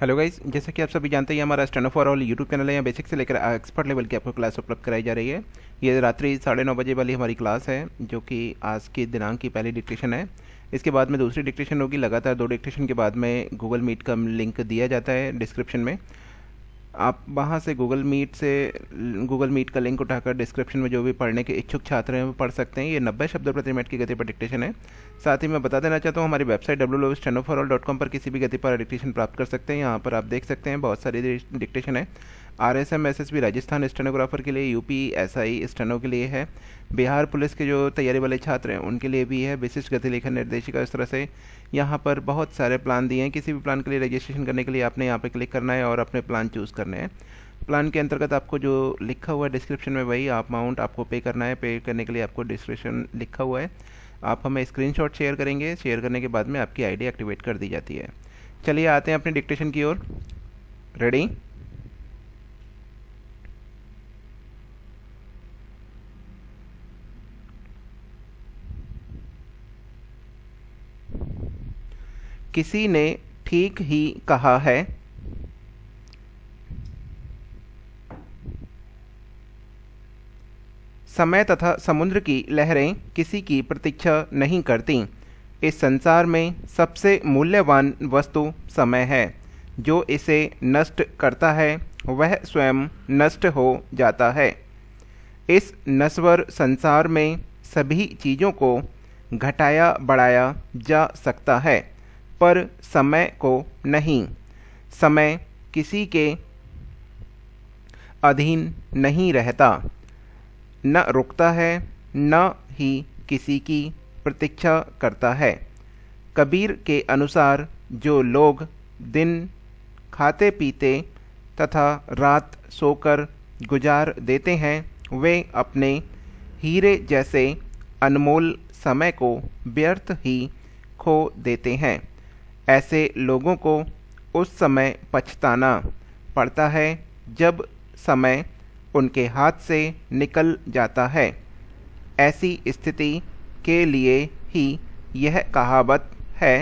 hello guys जैसा कि आप सभी जानते हैं हमारा stand for all YouTube channel है यहाँ बेसिक से लेकर एक्सपर्ट लेवल की आपको क्लास उपलब्ध कराई जा रही है ये रात्रि साढ़े नौ बजे वाली हमारी क्लास है जो कि आज के दिनांक की पहली डिक्टेशन है इसके बाद में दूसरी डिक्टेशन होगी लगातार दो डिक्टेशन के बाद में गूगल मीट का लिंक दिया जाता है डिस्क्रिप्शन में आप वहाँ से गूगल मीट से गूगल मीट का लिंक उठाकर डिस्क्रिप्शन में जो भी पढ़ने के इच्छुक छात्र हैं वो पढ़ सकते हैं ये नब्बे शब्द प्रति मिनट की गति पर डिक्टेशन है साथ ही मैं बता देना चाहता हूँ हमारी वेबसाइट डब्ल्यू डॉट कॉम पर किसी भी गति पर डिक्टेशन प्राप्त कर सकते हैं यहाँ पर आप देख सकते हैं बहुत सारी डिक्टेशन है R S M S S B Rajasthan stenographer के लिए U P S I steno के लिए है बिहार पुलिस के जो तैयारी वाले छात्र हैं उनके लिए भी है विशिष्ट गति लेखन निर्देशिका इस तरह से यहाँ पर बहुत सारे प्लान दिए हैं किसी भी प्लान के लिए रजिस्ट्रेशन करने के लिए आपने यहाँ पर क्लिक करना है और अपने प्लान चूज़ करने हैं प्लान के अंतर्गत आपको जो लिखा हुआ है डिस्क्रिप्शन में वही आप अमाउंट आपको पे करना है पे करने के लिए आपको डिस्क्रिप्शन लिखा हुआ है आप हमें स्क्रीनशॉट शेयर करेंगे शेयर करने के बाद में आपकी आईडी एक्टिवेट कर दी जाती है चलिए आते हैं अपने डिक्टेशन की ओर रेडी किसी ने ठीक ही कहा है समय तथा समुद्र की लहरें किसी की प्रतीक्षा नहीं करती इस संसार में सबसे मूल्यवान वस्तु समय है जो इसे नष्ट करता है वह स्वयं नष्ट हो जाता है इस नस्वर संसार में सभी चीज़ों को घटाया बढ़ाया जा सकता है पर समय को नहीं समय किसी के अधीन नहीं रहता न रुकता है न ही किसी की प्रतीक्षा करता है कबीर के अनुसार जो लोग दिन खाते पीते तथा रात सोकर गुजार देते हैं वे अपने हीरे जैसे अनमोल समय को व्यर्थ ही खो देते हैं ऐसे लोगों को उस समय पछताना पड़ता है जब समय उनके हाथ से निकल जाता है ऐसी स्थिति के लिए ही यह कहावत है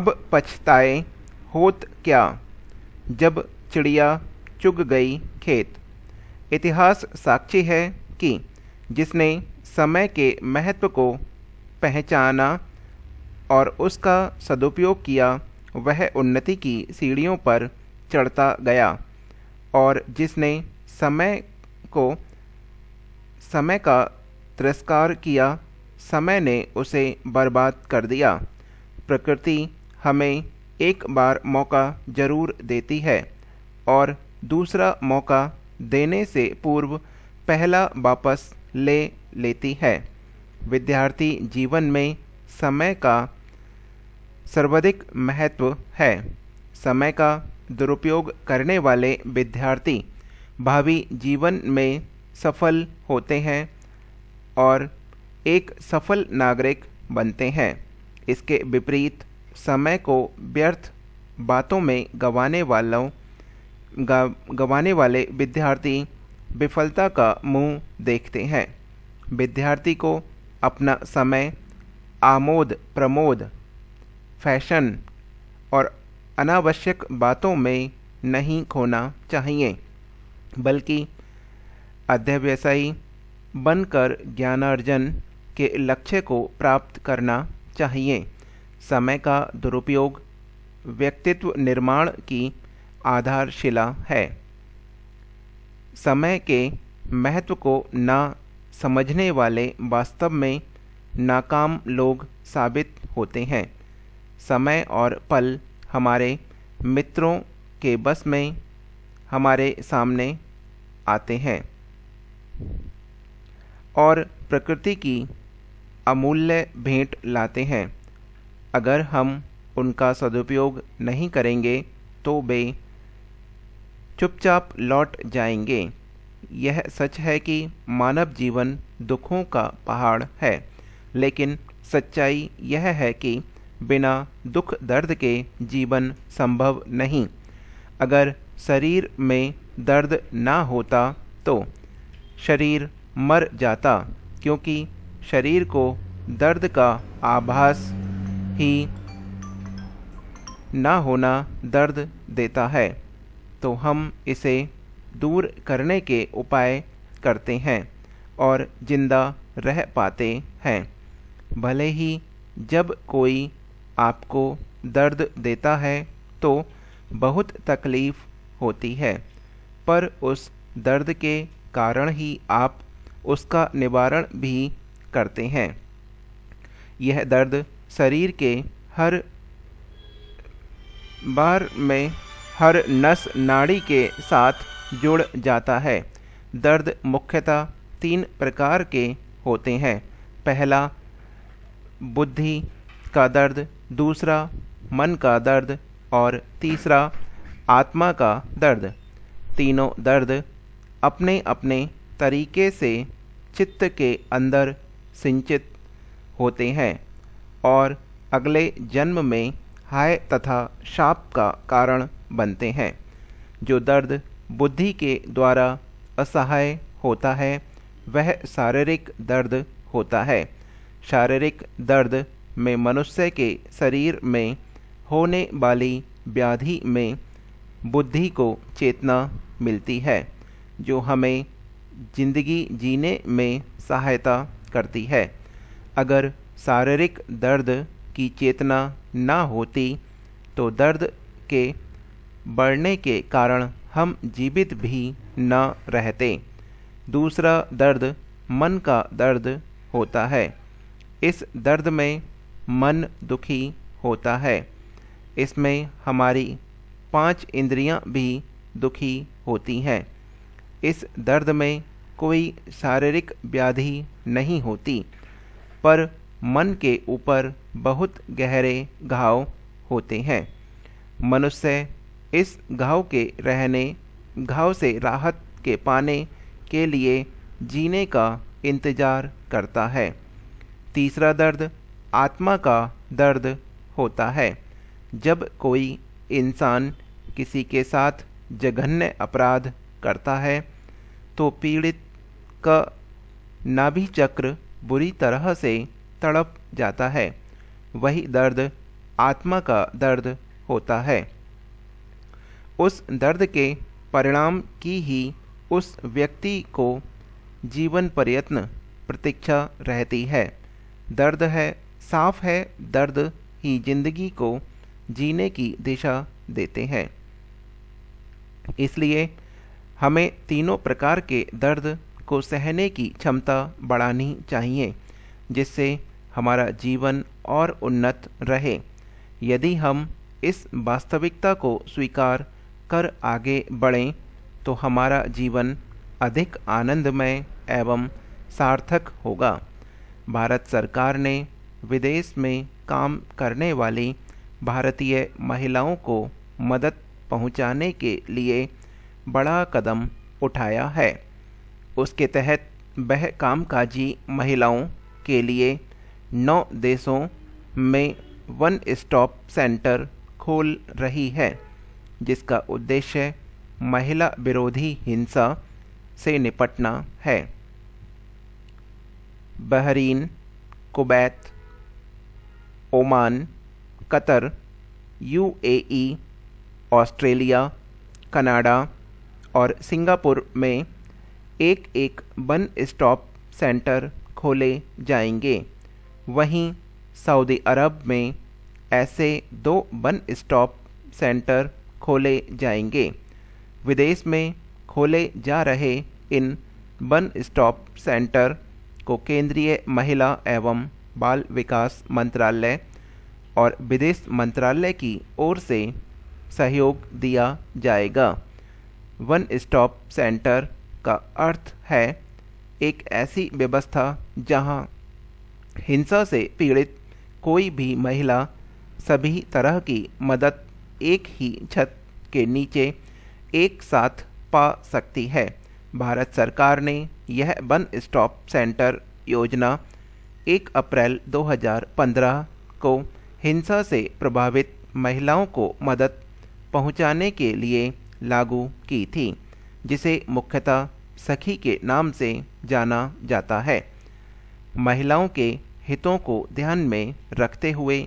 अब पछताए होत क्या जब चिड़िया चुग गई खेत इतिहास साक्षी है कि जिसने समय के महत्व को पहचाना और उसका सदुपयोग किया वह उन्नति की सीढ़ियों पर चढ़ता गया और जिसने समय को समय का तिरस्कार किया समय ने उसे बर्बाद कर दिया प्रकृति हमें एक बार मौका जरूर देती है और दूसरा मौका देने से पूर्व पहला वापस ले लेती है विद्यार्थी जीवन में समय का सर्वाधिक महत्व है समय का दुरुपयोग करने वाले विद्यार्थी भावी जीवन में सफल होते हैं और एक सफल नागरिक बनते हैं इसके विपरीत समय को व्यर्थ बातों में गंवाने वालों गंवाने वाले विद्यार्थी विफलता का मुंह देखते हैं विद्यार्थी को अपना समय आमोद प्रमोद फैशन और अनावश्यक बातों में नहीं खोना चाहिए बल्कि अध्यवसायी बनकर ज्ञानार्जन के लक्ष्य को प्राप्त करना चाहिए समय का दुरुपयोग व्यक्तित्व निर्माण की आधारशिला है समय के महत्व को ना समझने वाले वास्तव में नाकाम लोग साबित होते हैं समय और पल हमारे मित्रों के बस में हमारे सामने आते हैं और प्रकृति की अमूल्य भेंट लाते हैं अगर हम उनका सदुपयोग नहीं करेंगे तो वे चुपचाप लौट जाएंगे यह सच है कि मानव जीवन दुखों का पहाड़ है लेकिन सच्चाई यह है कि बिना दुख दर्द के जीवन संभव नहीं अगर शरीर में दर्द ना होता तो शरीर मर जाता क्योंकि शरीर को दर्द का आभास ही ना होना दर्द देता है तो हम इसे दूर करने के उपाय करते हैं और जिंदा रह पाते हैं भले ही जब कोई आपको दर्द देता है तो बहुत तकलीफ़ होती है पर उस दर्द के कारण ही आप उसका निवारण भी करते हैं यह दर्द शरीर के हर बार में हर नस नाड़ी के साथ जुड़ जाता है दर्द मुख्यतः तीन प्रकार के होते हैं पहला बुद्धि का दर्द दूसरा मन का दर्द और तीसरा आत्मा का दर्द तीनों दर्द अपने अपने तरीके से चित्त के अंदर सिंचित होते हैं और अगले जन्म में हाय तथा शाप का कारण बनते हैं जो दर्द बुद्धि के द्वारा असहाय होता है वह शारीरिक दर्द होता है शारीरिक दर्द में मनुष्य के शरीर में होने वाली व्याधि में बुद्धि को चेतना मिलती है जो हमें जिंदगी जीने में सहायता करती है अगर शारीरिक दर्द की चेतना ना होती तो दर्द के बढ़ने के कारण हम जीवित भी ना रहते दूसरा दर्द मन का दर्द होता है इस दर्द में मन दुखी होता है इसमें हमारी पांच इंद्रियां भी दुखी होती हैं इस दर्द में कोई शारीरिक व्याधि नहीं होती पर मन के ऊपर बहुत गहरे घाव होते हैं मनुष्य इस घाव के रहने घाव से राहत के पाने के लिए जीने का इंतजार करता है तीसरा दर्द आत्मा का दर्द होता है जब कोई इंसान किसी के साथ जघन्य अपराध करता है तो पीड़ित का नाभि चक्र बुरी तरह से तड़प जाता है वही दर्द आत्मा का दर्द होता है उस दर्द के परिणाम की ही उस व्यक्ति को जीवन प्रयत्न प्रतीक्षा रहती है दर्द है साफ है दर्द ही जिंदगी को जीने की दिशा देते हैं इसलिए हमें तीनों प्रकार के दर्द को सहने की क्षमता बढ़ानी चाहिए जिससे हमारा जीवन और उन्नत रहे यदि हम इस वास्तविकता को स्वीकार कर आगे बढ़ें तो हमारा जीवन अधिक आनंदमय एवं सार्थक होगा भारत सरकार ने विदेश में काम करने वाली भारतीय महिलाओं को मदद पहुंचाने के लिए बड़ा कदम उठाया है उसके तहत वह कामकाजी महिलाओं के लिए नौ देशों में वन स्टॉप सेंटर खोल रही है जिसका उद्देश्य महिला विरोधी हिंसा से निपटना है Bahrain Kuwait Oman Qatar UAE, Australia Canada और सिंगापुर में एक एक वन स्टॉप सेंटर खोले जाएंगे वहीं सऊदी अरब में ऐसे दो वन स्टॉप सेंटर खोले जाएंगे विदेश में खोले जा रहे इन वन स्टॉप सेंटर को केंद्रीय महिला एवं बाल विकास मंत्रालय और विदेश मंत्रालय की ओर से सहयोग दिया जाएगा वन स्टॉप सेंटर का अर्थ है एक ऐसी व्यवस्था जहां हिंसा से पीड़ित कोई भी महिला सभी तरह की मदद एक ही छत के नीचे एक साथ पा सकती है भारत सरकार ने यह वन स्टॉप सेंटर योजना एक अप्रैल 2015 को हिंसा से प्रभावित महिलाओं को मदद पहुंचाने के लिए लागू की थी जिसे मुख्यतः सखी के नाम से जाना जाता है महिलाओं के हितों को ध्यान में रखते हुए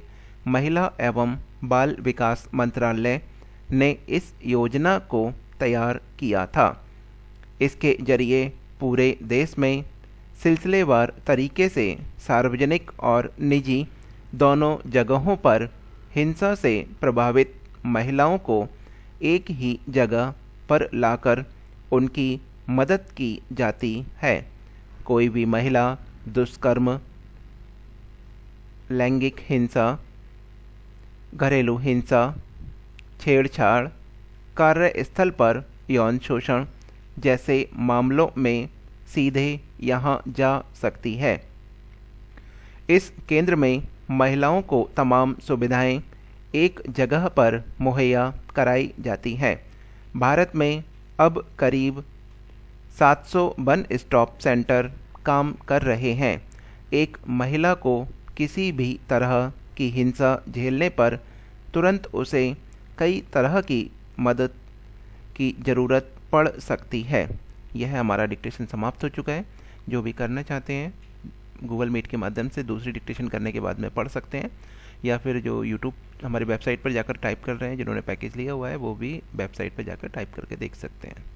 महिला एवं बाल विकास मंत्रालय ने इस योजना को तैयार किया था इसके जरिए पूरे देश में सिलसिलेवार तरीके से सार्वजनिक और निजी दोनों जगहों पर हिंसा से प्रभावित महिलाओं को एक ही जगह पर लाकर उनकी मदद की जाती है कोई भी महिला दुष्कर्म लैंगिक हिंसा घरेलू हिंसा छेड़छाड़ कार्यस्थल पर यौन शोषण जैसे मामलों में सीधे यहाँ जा सकती है इस केंद्र में महिलाओं को तमाम सुविधाएं एक जगह पर मुहैया कराई जाती हैं भारत में अब करीब 700 वन स्टॉप सेंटर काम कर रहे हैं एक महिला को किसी भी तरह की हिंसा झेलने पर तुरंत उसे कई तरह की मदद की ज़रूरत पड़ सकती है यह हमारा डिक्टेशन समाप्त हो चुका है जो भी करना चाहते हैं गूगल मीट के माध्यम से दूसरी डिक्टेशन करने के बाद में पढ़ सकते हैं या फिर जो यूट्यूब हमारी वेबसाइट पर जाकर टाइप कर रहे हैं जिन्होंने पैकेज लिया हुआ है वो भी वेबसाइट पर जाकर टाइप करके देख सकते हैं